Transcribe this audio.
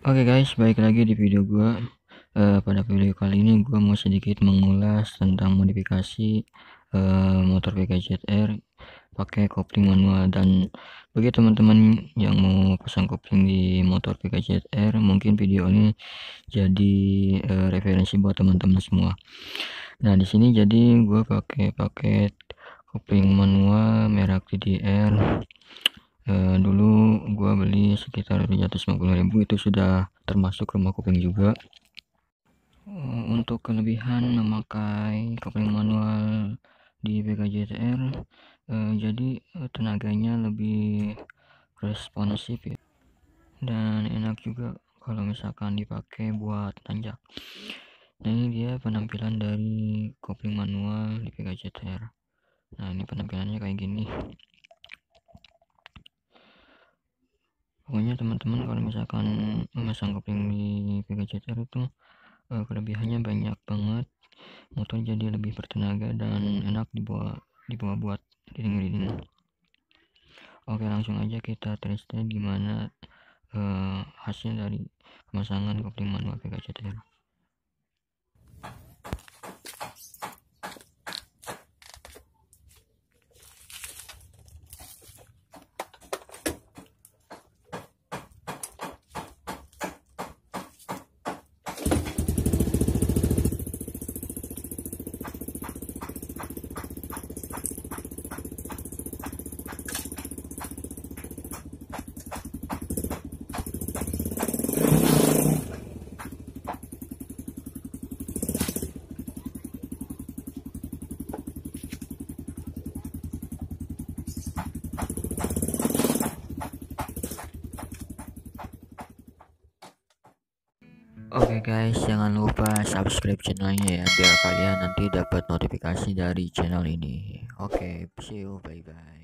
Oke okay guys, balik lagi di video gue. Uh, pada video kali ini gue mau sedikit mengulas tentang modifikasi uh, motor PKZR pakai kopling manual dan bagi teman-teman yang mau pasang kopling di motor PKZR mungkin video ini jadi uh, referensi buat teman-teman semua. Nah di sini jadi gue pakai paket kopling manual merek TDR Eh, dulu gua beli sekitar 350.000 itu sudah termasuk rumah kopling juga eh, untuk kelebihan memakai kopling manual di BKJTR eh, jadi tenaganya lebih responsif ya dan enak juga kalau misalkan dipakai buat tanjak nah ini dia penampilan dari kopling manual di PKJTR nah ini penampilannya kayak gini biasanya teman-teman kalau misalkan memasang kopling di VGZR itu uh, kelebihannya banyak banget motor jadi lebih bertenaga dan enak dibawa dibawa buat riding-riding oke langsung aja kita testnya gimana uh, hasil dari pemasangan kopling manual VGZR Oke okay guys, jangan lupa subscribe channelnya ya biar kalian nanti dapat notifikasi dari channel ini. Oke, okay, see you, bye bye.